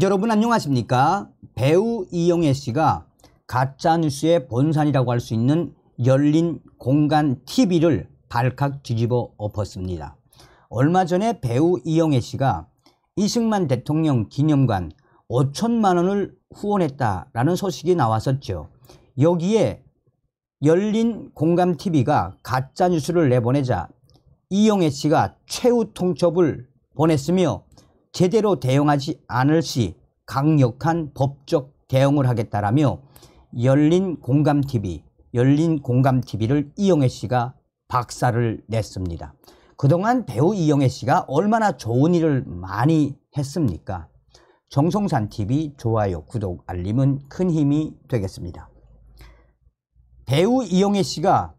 여러분 안녕하십니까? 배우 이영애 씨가 가짜뉴스의 본산이라고 할 수 있는 열린 공간 TV를 발칵 뒤집어 엎었습니다. 얼마 전에 배우 이영애 씨가 이승만 대통령 기념관 5천만 원을 후원했다라는 소식이 나왔었죠. 여기에 열린 공감 TV가 가짜 뉴스를 내보내자 이영애 씨가 최후 통첩을 보냈으며 제대로 대응하지 않을 시 강력한 법적 대응을 하겠다라며 열린 공감 TV, 열린 공감 TV를 이영애 씨가 박사를 냈습니다. 그동안 배우 이영애 씨가 얼마나 좋은 일을 많이 했습니까? 정성산 TV 좋아요, 구독, 알림은 큰 힘이 되겠습니다. 배우 이영애 씨가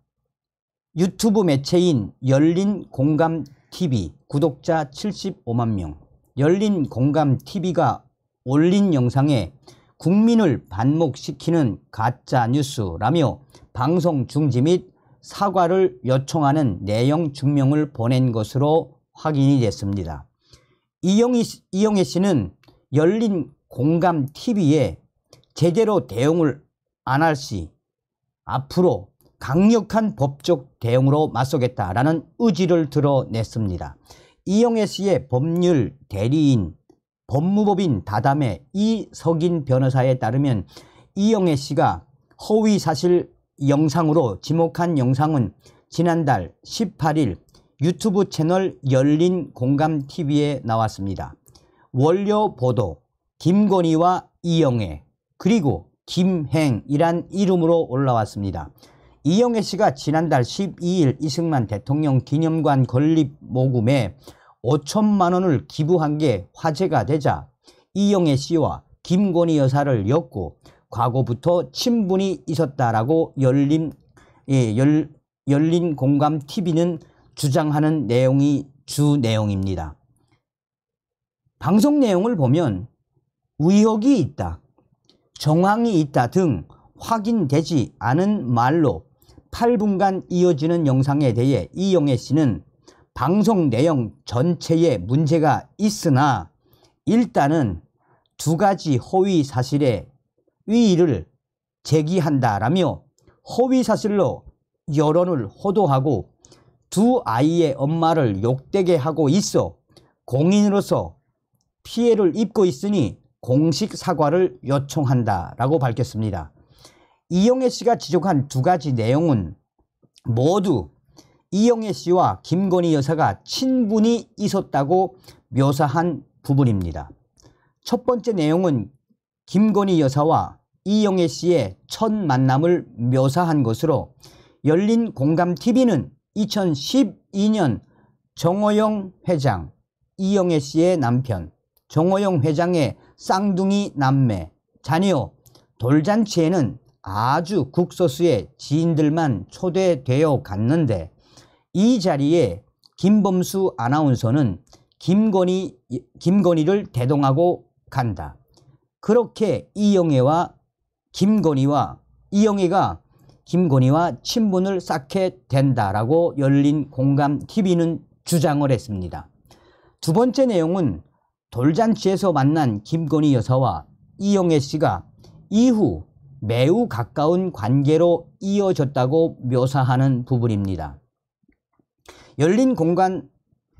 유튜브 매체인 열린 공감 TV 구독자 75만 명, 열린 공감 TV가 올린 영상에 국민을 반목시키는 가짜 뉴스라며 방송 중지 및 사과를 요청하는 내용 증명을 보낸 것으로 확인이 됐습니다. 이용희 이영애 씨는 열린 공감 TV에 제대로 대응을 안 할 시 앞으로 강력한 법적 대응으로 맞서겠다라는 의지를 드러냈습니다. 이영애 씨의 법률 대리인 법무법인 다담의 이석인 변호사에 따르면 이영애 씨가 허위 사실 영상으로 지목한 영상은 지난달 18일 유튜브 채널 열린 공감TV에 나왔습니다. 원료 보도 김건희와 이영애 그리고 김행이란 이름으로 올라왔습니다. 이영애 씨가 지난달 12일 이승만 대통령 기념관 건립 모금에 5천만 원을 기부한 게 화제가 되자 이영애 씨와 김건희 여사를 엮고 과거부터 친분이 있었다라고 열린 예, 열, 열린 공감 TV는 주장하는 내용이 주 내용입니다. 방송 내용을 보면 의혹이 있다, 정황이 있다 등 확인되지 않은 말로 8분간 이어지는 영상에 대해 이용애 씨는 방송 내용 전체에 문제가 있으나 일단은 두 가지 허위 사실에 위의를 제기한다라며 허위 사실로 여론을 호도하고 두 아이의 엄마를 욕되게 하고 있어 공인으로서 피해를 입고 있으니 공식 사과를 요청한다라고 밝혔습니다. 이영애 씨가 지적한 두 가지 내용은 모두 이영애 씨와 김건희 여사가 친분이 있었다고 묘사한 부분입니다. 첫 번째 내용은 김건희 여사와 이영애 씨의 첫 만남을 묘사한 것으로 열린 공감TV는 2012년 정호영 회장, 이영애 씨의 남편, 정호영 회장의 쌍둥이 남매, 자녀, 돌잔치에는 아주 국소수의 지인들만 초대되어 갔는데 이 자리에 김범수 아나운서는 김건희, 김건희를 대동하고 간다. 그렇게 이영애와 김건희와 이영애가 김건희와 친분을 쌓게 된다라고 열린 공감TV는 주장을 했습니다. 두 번째 내용은 돌잔치에서 만난 김건희 여사와 이영애 씨가 이후 매우 가까운 관계로 이어졌다고 묘사하는 부분입니다. 열린 공간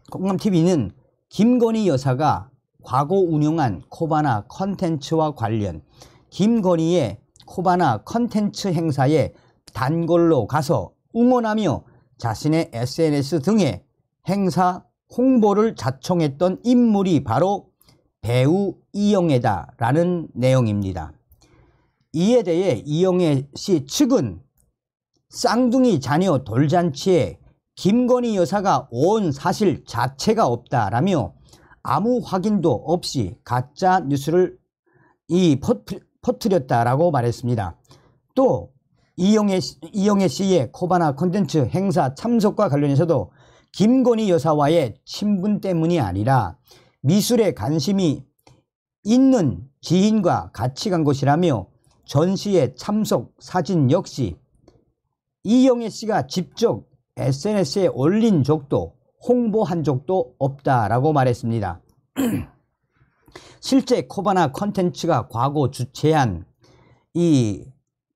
공감 TV는 김건희 여사가 과거 운영한 코바나 컨텐츠와 관련 김건희의 코바나 컨텐츠 행사에 단골로 가서 응원하며 자신의 SNS 등에 행사 홍보를 자청했던 인물이 바로 배우 이영애다라는 내용입니다. 이에 대해 이영애 씨 측은 쌍둥이 자녀 돌잔치에 김건희 여사가 온 사실 자체가 없다라며 아무 확인도 없이 가짜 뉴스를 이 퍼트, 뜨렸다라고 말했습니다. 또 이영애, 이영애 씨의 코바나 콘텐츠 행사 참석과 관련해서도 김건희 여사와의 친분 때문이 아니라 미술에 관심이 있는 지인과 같이 간 것이라며 전시회 참석 사진 역시 이영애 씨가 직접 SNS에 올린 적도 홍보한 적도 없다라고 말했습니다. 실제 코바나 컨텐츠가 과거 주최한 이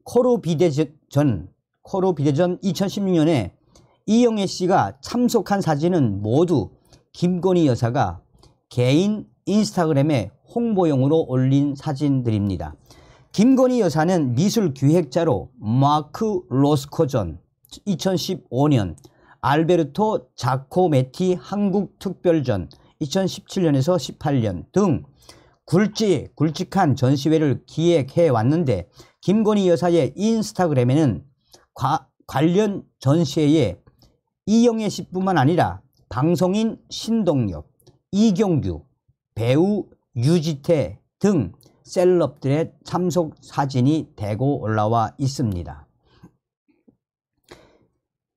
코로 비대전 코로 비대전 2016년에 이영애 씨가 참석한 사진은 모두 김건희 여사가 개인 인스타그램에 홍보용으로 올린 사진들입니다. 김건희 여사는 미술 기획자로 마크 로스코전 2015년 알베르토 자코메티 한국특별전 2017년에서 18년 등 굵직, 굵직한 전시회를 기획해 왔는데 김건희 여사의 인스타그램에는 과, 관련 전시회에 이영애 씨뿐만 아니라 방송인 신동엽, 이경규, 배우 유지태 등 셀럽들의 참석 사진이 대고 올라와 있습니다.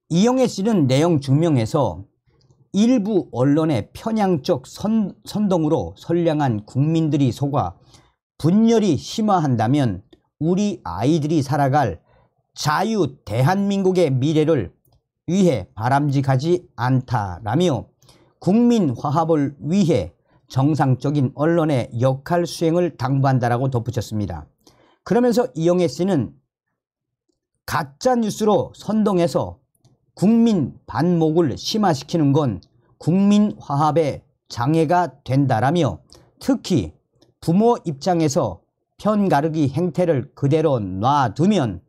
이영애 씨는 내용 증명에서 일부 언론의 편향적 선, 동으로 선량한 국민들이 속아 분열이 심화한다면 우리 아이들이 살아갈 자유 대한민국의 미래를 위해 바람직하지 않다라며 국민 화합을 위해 정상적인 언론의 역할 수행을 당부한다라고 덧붙였습니다. 그러면서 이용애 씨는 가짜 뉴스로 선동해서 국민 반목을 심화시키는 건 국민 화합에 장애가 된다라며 특히 부모 입장에서 편가르기 행태를 그대로 놔두면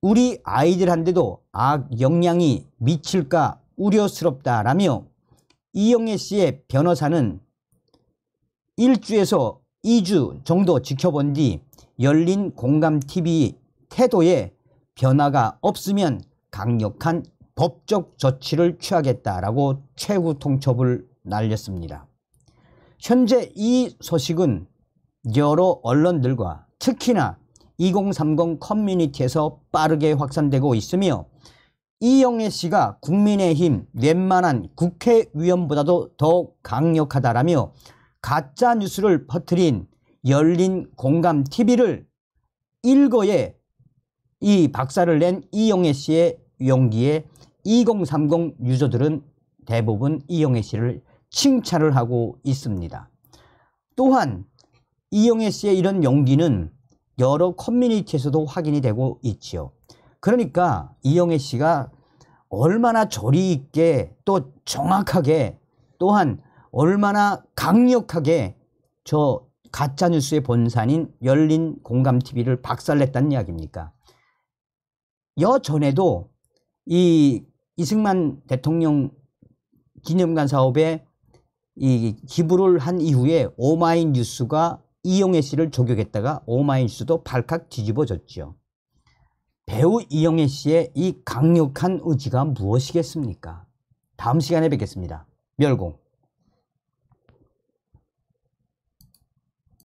우리 아이들한테도 악 영향이 미칠까 우려스럽다라며 이영애 씨의 변호사는 1주에서 2주 정도 지켜본 뒤 열린 공감 TV 태도에 변화가 없으면 강력한 법적 조치를 취하겠다라고 최후 통첩을 날렸습니다. 현재 이 소식은 여러 언론들과 특히나 2030 커뮤니티에서 빠르게 확산되고 있으며 이영애 씨가 국민의힘 웬만한 국회의원보다도 더 강력하다라며 가짜 뉴스를 퍼뜨린 열린 공감 TV를 일거에 이 박사를 낸 이영애 씨의 용기에 2030 유저들은 대부분 이영애 씨를 칭찬을 하고 있습니다. 또한 이영애 씨의 이런 용기는 여러 커뮤니티에서도 확인이 되고 있지요. 그러니까 이영애 씨가 얼마나 조리 있게 또 정확하게 또한 얼마나 강력하게 저 가짜뉴스의 본산인 열린 공감TV를 박살냈다는 이야기입니까? 여전에도 이 이승만 대통령 기념관 사업에 이 기부를 한 이후에 오마이뉴스가 이영애 씨를 조격했다가 오마이뉴스도 발칵 뒤집어졌죠. 배우 이영애 씨의 이 강력한 의지가 무엇이겠습니까? 다음 시간에 뵙겠습니다. 멸공.